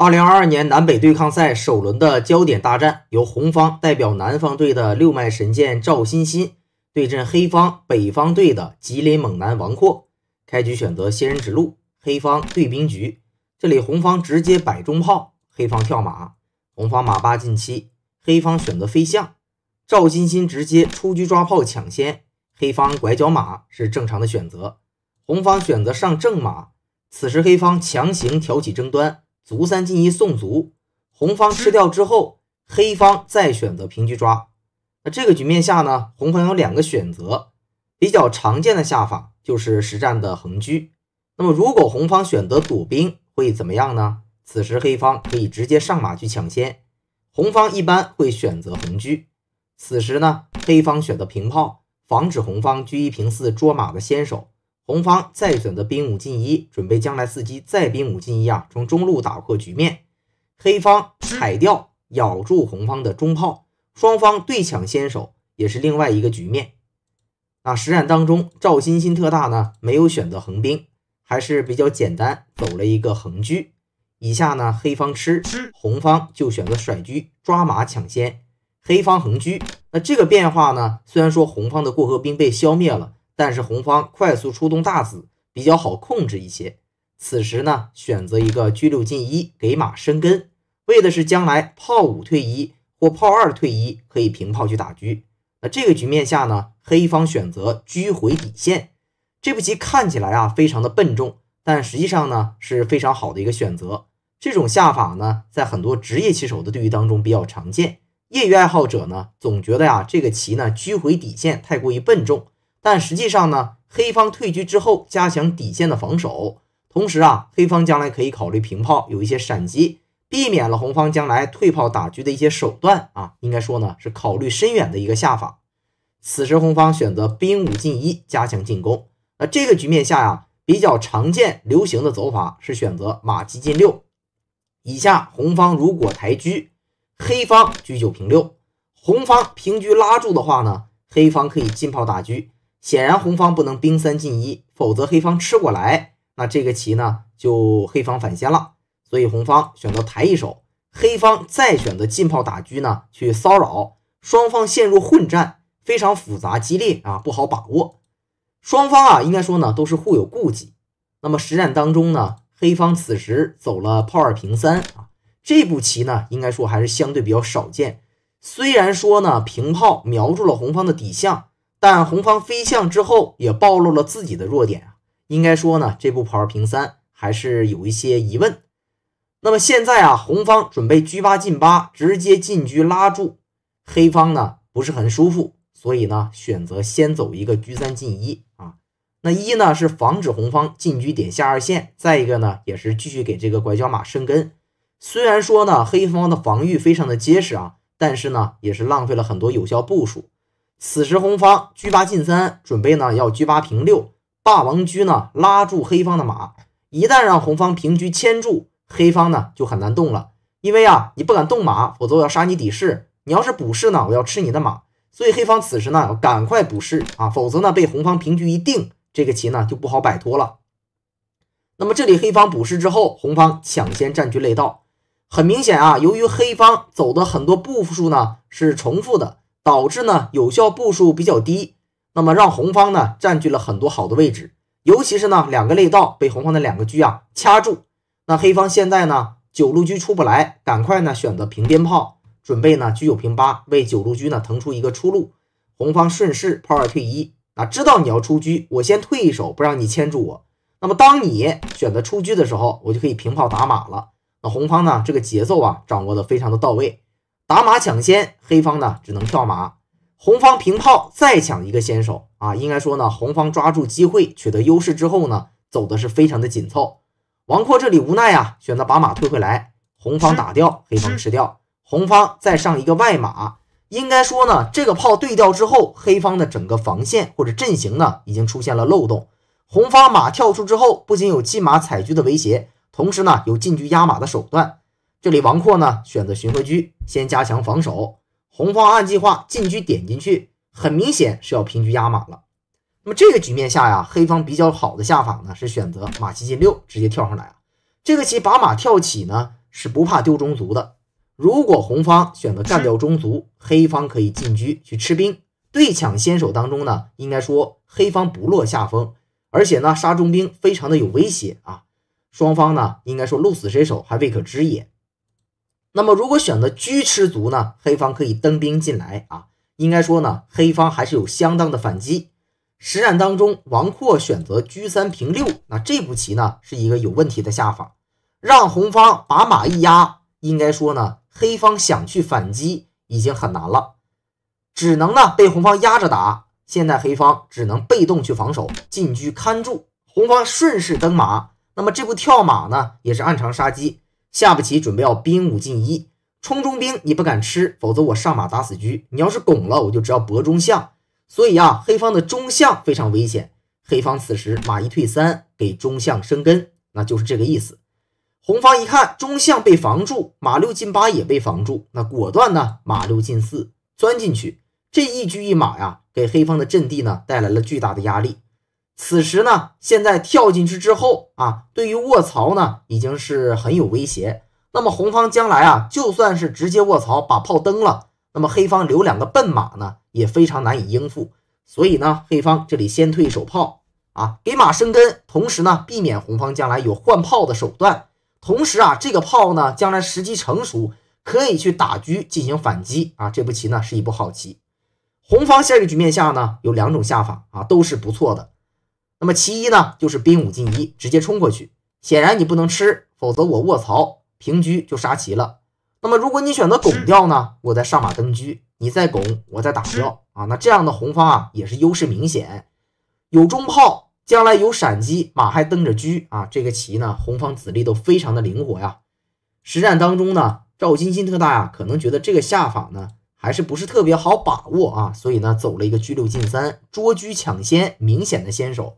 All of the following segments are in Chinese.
二零二二年南北对抗赛首轮的焦点大战，由红方代表南方队的六脉神剑赵欣欣对阵黑方北方队的吉林猛男王阔。开局选择仙人指路，黑方对兵局。这里红方直接摆中炮，黑方跳马，红方马八进七，黑方选择飞象。赵欣鑫直接出车抓炮抢先，黑方拐角马是正常的选择，红方选择上正马。此时黑方强行挑起争端。卒三进一送卒，红方吃掉之后，黑方再选择平车抓。那这个局面下呢，红方有两个选择，比较常见的下法就是实战的横车。那么如果红方选择躲兵会怎么样呢？此时黑方可以直接上马去抢先，红方一般会选择红车。此时呢，黑方选择平炮，防止红方车一平四捉马的先手。红方再选择兵五进一，准备将来伺机再兵五进一啊，从中路打破局面。黑方踩掉，咬住红方的中炮，双方对抢先手也是另外一个局面。那实战当中，赵欣欣特大呢没有选择横兵，还是比较简单，走了一个横车。以下呢，黑方吃，红方就选择甩车抓马抢先。黑方横车，那这个变化呢，虽然说红方的过河兵被消灭了。但是红方快速出动大子比较好控制一些，此时呢选择一个车六进一给马生根，为的是将来炮五退一或炮二退一可以平炮去打车。那这个局面下呢，黑方选择车回底线，这步棋看起来啊非常的笨重，但实际上呢是非常好的一个选择。这种下法呢，在很多职业棋手的对局当中比较常见，业余爱好者呢总觉得呀这个棋呢车回底线太过于笨重。但实际上呢，黑方退居之后加强底线的防守，同时啊，黑方将来可以考虑平炮有一些闪击，避免了红方将来退炮打车的一些手段啊，应该说呢是考虑深远的一个下法。此时红方选择兵五进一加强进攻，那这个局面下呀，比较常见流行的走法是选择马七进六。以下红方如果抬车，黑方车九平六，红方平车拉住的话呢，黑方可以进炮打车。显然红方不能兵三进一，否则黑方吃过来，那这个棋呢就黑方反先了。所以红方选择抬一手，黑方再选择进炮打车呢去骚扰，双方陷入混战，非常复杂激烈啊，不好把握。双方啊，应该说呢都是互有顾忌。那么实战当中呢，黑方此时走了炮二平三啊，这步棋呢应该说还是相对比较少见。虽然说呢平炮瞄住了红方的底象。但红方飞象之后也暴露了自己的弱点啊，应该说呢，这步炮二平三还是有一些疑问。那么现在啊，红方准备车八进八，直接进车拉住黑方呢，不是很舒服，所以呢，选择先走一个车三进一啊。那一呢是防止红方进车点下二线，再一个呢也是继续给这个拐角马生根。虽然说呢，黑方的防御非常的结实啊，但是呢也是浪费了很多有效部署。此时红方车八进三，准备呢要车八平六，霸王车呢拉住黑方的马，一旦让红方平车牵住，黑方呢就很难动了，因为啊你不敢动马，否则我要杀你底士，你要是补士呢，我要吃你的马，所以黑方此时呢赶快补士啊，否则呢被红方平车一定，这个棋呢就不好摆脱了。那么这里黑方补士之后，红方抢先占据肋道，很明显啊，由于黑方走的很多步数呢是重复的。导致呢有效步数比较低，那么让红方呢占据了很多好的位置，尤其是呢两个肋道被红方的两个车啊掐住。那黑方现在呢九路车出不来，赶快呢选择平边炮，准备呢车九平八，为九路车呢腾出一个出路。红方顺势炮二退一，啊知道你要出车，我先退一手不让你牵住我。那么当你选择出车的时候，我就可以平炮打马了。那红方呢这个节奏啊掌握的非常的到位。打马抢先，黑方呢只能跳马，红方平炮再抢一个先手啊！应该说呢，红方抓住机会取得优势之后呢，走的是非常的紧凑。王阔这里无奈啊，选择把马退回来，红方打掉，黑方吃掉，红方再上一个外马。应该说呢，这个炮对掉之后，黑方的整个防线或者阵型呢，已经出现了漏洞。红方马跳出之后，不仅有进马踩车的威胁，同时呢有进车压马的手段。这里王阔呢选择巡河车，先加强防守。红方按计划进车点进去，很明显是要平车压马了。那么这个局面下呀，黑方比较好的下法呢是选择马七进六，直接跳上来。这个棋把马跳起呢是不怕丢中卒的。如果红方选择干掉中卒，黑方可以进车去吃兵。对抢先手当中呢，应该说黑方不落下风，而且呢杀中兵非常的有威胁啊。双方呢应该说鹿死谁手还未可知也。那么，如果选择车吃卒呢？黑方可以登兵进来啊。应该说呢，黑方还是有相当的反击。实战当中，王阔选择车三平六，那这步棋呢是一个有问题的下法，让红方把马一压。应该说呢，黑方想去反击已经很难了，只能呢被红方压着打。现在黑方只能被动去防守，进车看住红方顺势登马。那么这步跳马呢，也是暗藏杀机。下不起，准备要兵五进一，冲中兵你不敢吃，否则我上马打死车。你要是拱了，我就只要搏中象。所以啊，黑方的中象非常危险。黑方此时马一退三，给中象生根，那就是这个意思。红方一看中象被防住，马六进八也被防住，那果断呢，马六进四钻进去。这一车一马呀，给黑方的阵地呢带来了巨大的压力。此时呢，现在跳进去之后啊，对于卧槽呢已经是很有威胁。那么红方将来啊，就算是直接卧槽把炮蹬了，那么黑方留两个笨马呢，也非常难以应付。所以呢，黑方这里先退一手炮啊，给马生根，同时呢，避免红方将来有换炮的手段。同时啊，这个炮呢，将来时机成熟可以去打车进行反击啊。这步棋呢是一步好棋。红方现在局面下呢，有两种下法啊，都是不错的。那么其一呢，就是兵五进一，直接冲过去。显然你不能吃，否则我卧槽平车就杀棋了。那么如果你选择拱掉呢，我再上马蹬车，你再拱，我再打掉啊。那这样的红方啊，也是优势明显，有中炮，将来有闪击，马还蹬着车啊。这个棋呢，红方子力都非常的灵活呀。实战当中呢，赵金鑫特大呀，可能觉得这个下法呢。还是不是特别好把握啊，所以呢走了一个居六进三，捉车抢先，明显的先手。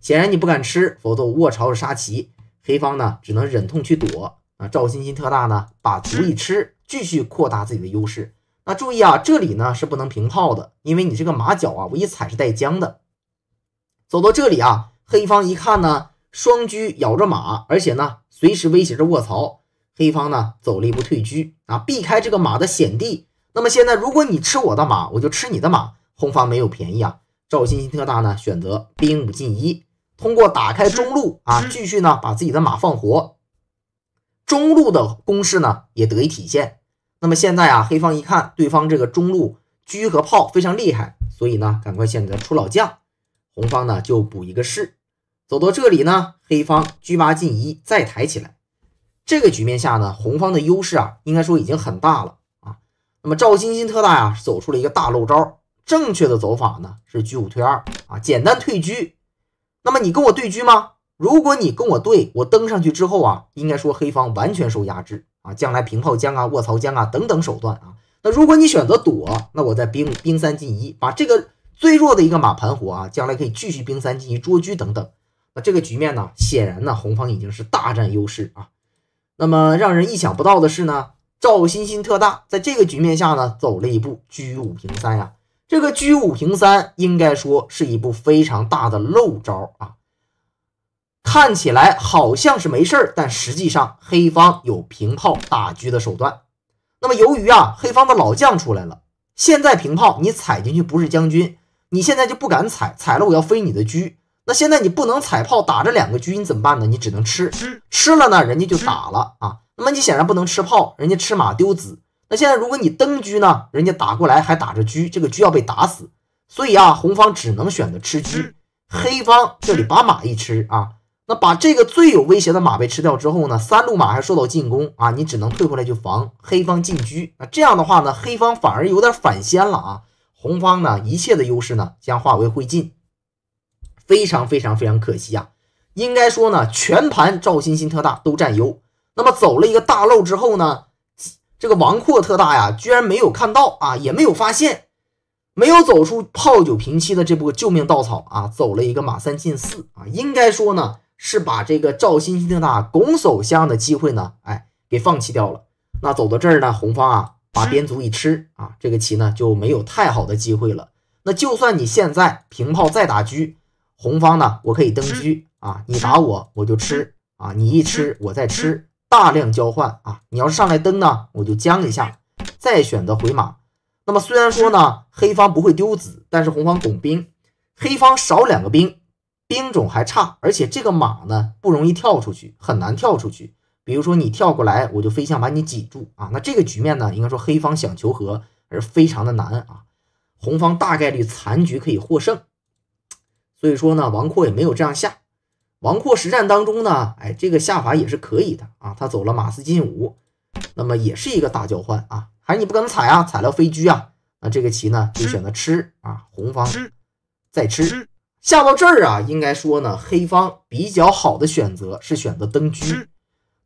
显然你不敢吃，否则卧槽是杀棋。黑方呢只能忍痛去躲啊。赵鑫鑫特大呢把卒一吃，继续扩大自己的优势。那注意啊，这里呢是不能平炮的，因为你这个马脚啊，我一踩是带僵的。走到这里啊，黑方一看呢，双车咬着马，而且呢随时威胁着卧槽。黑方呢走了一步退车啊，避开这个马的险地。那么现在，如果你吃我的马，我就吃你的马。红方没有便宜啊。赵信心特大呢选择兵五进一，通过打开中路啊，继续呢把自己的马放活，中路的攻势呢也得以体现。那么现在啊，黑方一看对方这个中路车和炮非常厉害，所以呢赶快选择出老将。红方呢就补一个士，走到这里呢，黑方车八进一再抬起来。这个局面下呢，红方的优势啊应该说已经很大了。那么赵鑫鑫特大呀，走出了一个大漏招，正确的走法呢是居五退二啊，简单退居。那么你跟我对居吗？如果你跟我对，我登上去之后啊，应该说黑方完全受压制啊，将来平炮将啊、卧槽将啊等等手段啊。那如果你选择躲，那我在兵兵三进一，把这个最弱的一个马盘活啊，将来可以继续兵三进一捉车等等。那这个局面呢，显然呢红方已经是大占优势啊。那么让人意想不到的是呢。赵欣欣特大，在这个局面下呢，走了一步居五平三呀。这个居五平三应该说是一步非常大的漏招啊。看起来好像是没事儿，但实际上黑方有平炮打车的手段。那么由于啊黑方的老将出来了，现在平炮你踩进去不是将军，你现在就不敢踩，踩了我要飞你的车。那现在你不能踩炮打这两个车，你怎么办呢？你只能吃，吃了呢人家就打了啊。那么你显然不能吃炮，人家吃马丢子。那现在如果你登车呢，人家打过来还打着车，这个车要被打死。所以啊，红方只能选择吃车。黑方这里把马一吃啊，那把这个最有威胁的马被吃掉之后呢，三路马还受到进攻啊，你只能退回来就防黑方进车。那这样的话呢，黑方反而有点反先了啊。红方呢，一切的优势呢将化为灰烬，非常非常非常可惜啊。应该说呢，全盘赵欣欣特大都占优。那么走了一个大漏之后呢，这个王阔特大呀，居然没有看到啊，也没有发现，没有走出炮九平七的这波救命稻草啊，走了一个马三进四啊，应该说呢是把这个赵鑫鑫的拱手相的机会呢，哎，给放弃掉了。那走到这儿呢，红方啊，把边卒一吃啊，这个棋呢就没有太好的机会了。那就算你现在平炮再打车，红方呢，我可以登车啊，你打我我就吃啊，你一吃我再吃。大量交换啊！你要是上来蹬呢，我就将一下，再选择回马。那么虽然说呢，黑方不会丢子，但是红方拱兵，黑方少两个兵，兵种还差，而且这个马呢不容易跳出去，很难跳出去。比如说你跳过来，我就飞象把你挤住啊！那这个局面呢，应该说黑方想求和而非常的难啊。红方大概率残局可以获胜，所以说呢，王阔也没有这样下。王阔实战当中呢，哎，这个下法也是可以的啊。他走了马四进五，那么也是一个大交换啊。还是你不敢踩啊，踩了飞车啊。那这个棋呢，就选择吃啊，红方吃，再吃。下到这儿啊，应该说呢，黑方比较好的选择是选择登车。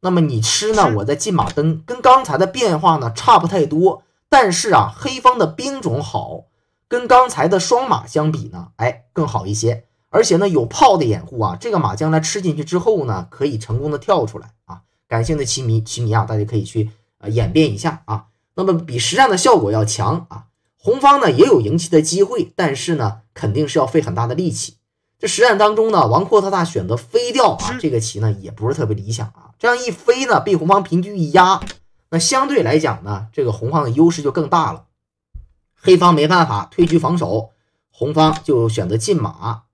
那么你吃呢，我再进马登，跟刚才的变化呢差不太多。但是啊，黑方的兵种好，跟刚才的双马相比呢，哎，更好一些。而且呢，有炮的掩护啊，这个马将来吃进去之后呢，可以成功的跳出来啊。感兴趣的棋迷棋迷啊，大家可以去呃演变一下啊。那么比实战的效果要强啊。红方呢也有赢棋的机会，但是呢，肯定是要费很大的力气。这实战当中呢，王阔特大选择飞掉啊，这个棋呢也不是特别理想啊。这样一飞呢，被红方平车一压，那相对来讲呢，这个红方的优势就更大了。黑方没办法退居防守，红方就选择进马。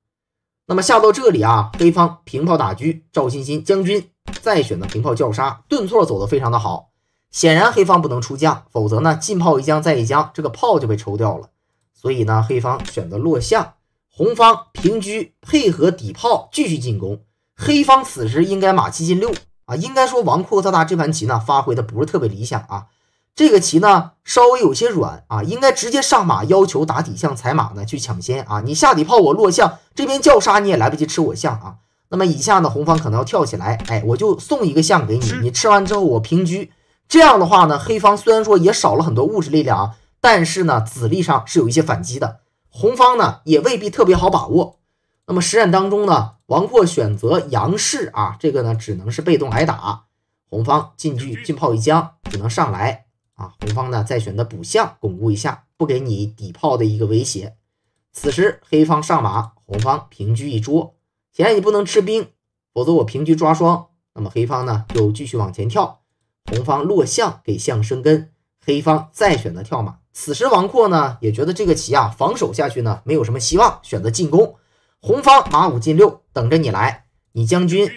那么下到这里啊，黑方平炮打车，赵欣欣将军，再选择平炮叫杀，顿挫走得非常的好。显然黑方不能出将，否则呢进炮一将再一将，这个炮就被抽掉了。所以呢，黑方选择落象，红方平车配合底炮继续进攻。黑方此时应该马七进六啊，应该说王阔特大这盘棋呢发挥的不是特别理想啊。这个棋呢稍微有些软啊，应该直接上马要求打底象踩马呢去抢先啊！你下底炮我落象，这边叫杀你也来不及吃我象啊。那么以下呢红方可能要跳起来，哎，我就送一个象给你，你吃完之后我平车。这样的话呢，黑方虽然说也少了很多物质力量啊，但是呢子力上是有一些反击的。红方呢也未必特别好把握。那么实战当中呢，王阔选择杨氏啊，这个呢只能是被动挨打。红方进车，进炮一将，只能上来。啊，红方呢再选择补象巩固一下，不给你底炮的一个威胁。此时黑方上马，红方平车一捉。显然你不能吃兵，否则我平车抓双。那么黑方呢就继续往前跳，红方落象给象生根。黑方再选择跳马。此时王阔呢也觉得这个棋啊防守下去呢没有什么希望，选择进攻。红方马五进六，等着你来，你将军。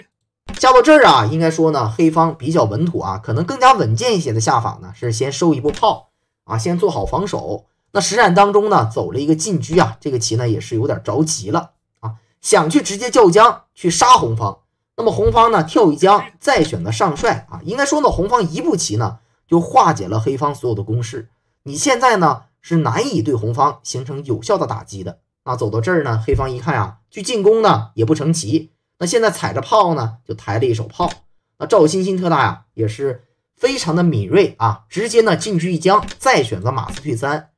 下到这儿啊，应该说呢，黑方比较稳妥啊，可能更加稳健一些的下法呢，是先收一步炮啊，先做好防守。那实战当中呢，走了一个进车啊，这个棋呢也是有点着急了啊，想去直接叫将去杀红方。那么红方呢跳一将，再选择上帅啊，应该说呢，红方一步棋呢就化解了黑方所有的攻势。你现在呢是难以对红方形成有效的打击的那走到这儿呢，黑方一看啊，去进攻呢也不成棋。那现在踩着炮呢，就抬了一手炮。那赵鑫鑫特大呀，也是非常的敏锐啊，直接呢进车一将，再选择马四退三，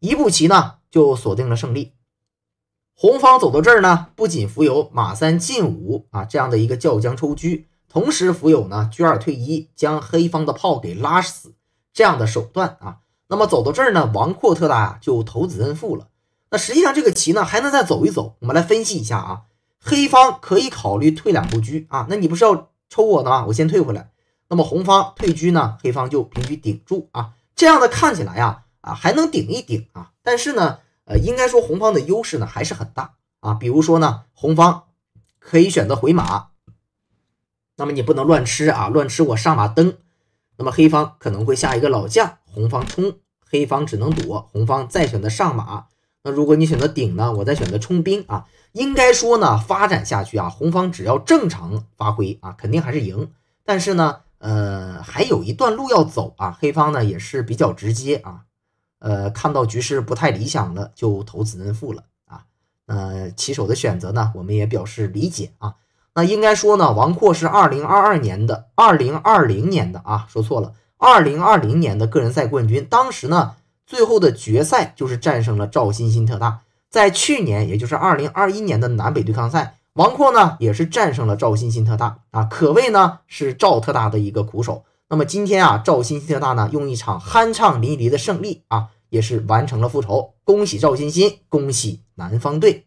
一步棋呢就锁定了胜利。红方走到这儿呢，不仅扶有马三进五啊这样的一个叫将抽车，同时扶有呢车二退一，将黑方的炮给拉死这样的手段啊。那么走到这儿呢，王阔特大呀就投子认负了。那实际上这个棋呢还能再走一走，我们来分析一下啊。黑方可以考虑退两步车啊，那你不是要抽我的吗？我先退回来。那么红方退车呢？黑方就平车顶住啊。这样的看起来啊啊还能顶一顶啊，但是呢，呃，应该说红方的优势呢还是很大啊。比如说呢，红方可以选择回马，那么你不能乱吃啊，乱吃我上马蹬，那么黑方可能会下一个老将，红方冲，黑方只能躲，红方再选择上马。那如果你选择顶呢，我再选择冲兵啊，应该说呢，发展下去啊，红方只要正常发挥啊，肯定还是赢。但是呢，呃，还有一段路要走啊。黑方呢也是比较直接啊，呃，看到局势不太理想了，就投子认负了啊。那棋手的选择呢，我们也表示理解啊。那应该说呢，王阔是二零二二年的二零二零年的啊，说错了，二零二零年的个人赛冠军，当时呢。最后的决赛就是战胜了赵鑫鑫特大，在去年也就是二零二一年的南北对抗赛，王阔呢也是战胜了赵鑫鑫特大啊，可谓呢是赵特大的一个苦手。那么今天啊，赵鑫鑫特大呢用一场酣畅淋漓的胜利啊，也是完成了复仇，恭喜赵鑫鑫，恭喜南方队。